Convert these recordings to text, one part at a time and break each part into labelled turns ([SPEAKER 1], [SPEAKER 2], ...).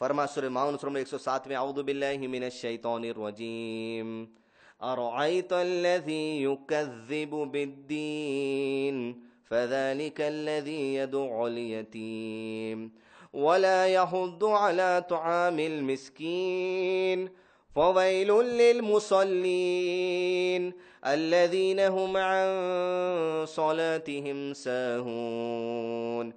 [SPEAKER 1] फरमा सुरमाउन एक सौ من الشيطان الرجيم أرأيت الذي يكذب بالدين فذلك الذي يدعو اليتيم ولا يحض على طعام المسكين فويل للمصلين الذين هم عن صلاتهم ساهون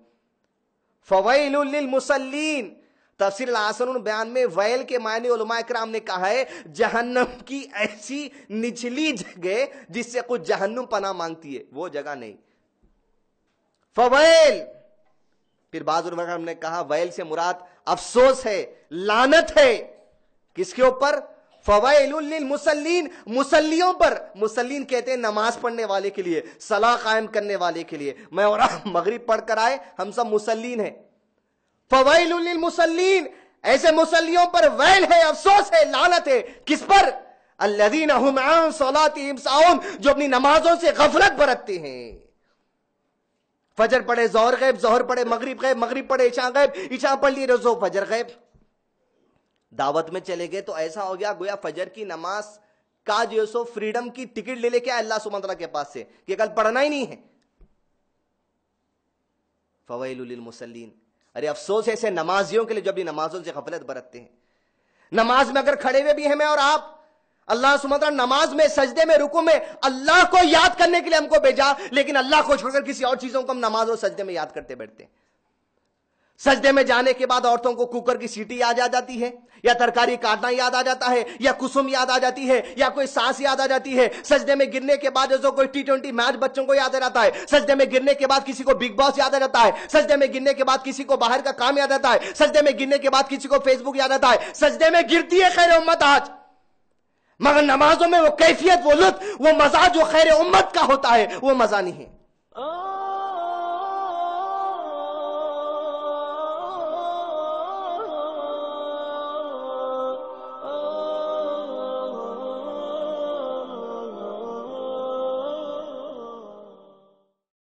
[SPEAKER 1] فويل للمصلين
[SPEAKER 2] تفصیل الحسن بیان میں ویل کے معنی علماء کرام نے کہا ہے جہنم کی ایسی نچلی جگہ جس سے کچھ جہنم پناہ مانگتی ہے وہ جگہ نہیں فویل پھر بعض اکرام نے کہا ویل سے مراد افسوس ہے لانت ہے کس کے اوپر فوائل للمسلین مسلیوں پر مسلین کہتے ہیں نماز پڑھنے والے کے لیے صلاح قائم کرنے والے کے لیے میں اور مغرب پڑھ کر آئے ہم سب مسلین ہیں فوائل للمسلین ایسے مسلیوں پر ویل ہے افسوس ہے لعنت ہے کس پر صلاتهم ساون جو اپنی نمازوں سے غفلت برتتے ہیں فجر پڑھے ظہر غیب ظہر پڑھے مغرب غیب مغرب پڑھے غیب عشاء پڑھ لی روزو فجر غیب دعوت میں چلے گئے تو ایسا ہو گیا گویا فجر کی نماز کا جو سو فریڈم کی ٹکٹ لے لے کے اللہ سبحانہ سمنت کے پاس سے کہ کل پڑھنا ہی نہیں ہے فوائل للمسلین ارے افسوس ہے ایسے نمازیوں کے لیے جب بھی نمازوں سے غفلت برتتے ہیں نماز میں اگر کھڑے ہوئے بھی ہیں میں اور آپ اللہ سمندر نماز میں سجدے میں رکو میں اللہ کو یاد کرنے کے لیے ہم کو بھیجا لیکن اللہ کو چھوڑ کر کسی اور چیزوں کو ہم نماز اور سجدے میں یاد کرتے بیٹھتے ہیں سجدے میں جانے کے بعد عورتوں کو کوکر کی سیٹی یاد آ جاتی ہے یا ترکاری کاٹنا یاد آ جاتا ہے یا کسم یاد آ جاتی ہے یا کوئی سانس یاد آ جاتی ہے سجدے میں گرنے کے بعد جو کوئی ٹی ٹوینٹی میچ بچوں کو یاد آ جاتا ہے سجدے میں گرنے کے بعد کسی کو بگ باس یاد آ جاتا ہے سجدے میں گرنے کے بعد کسی کو باہر کا کام یاد آتا ہے سجدے میں گرنے کے بعد کسی کو فیس بک یاد آتا ہے سجدے میں گرتی ہے خیر امت آج مگر نمازوں میں وہ کیفیت وہ لطف وہ مزہ جو خیر امت کا ہوتا ہے وہ مزہ نہیں ہے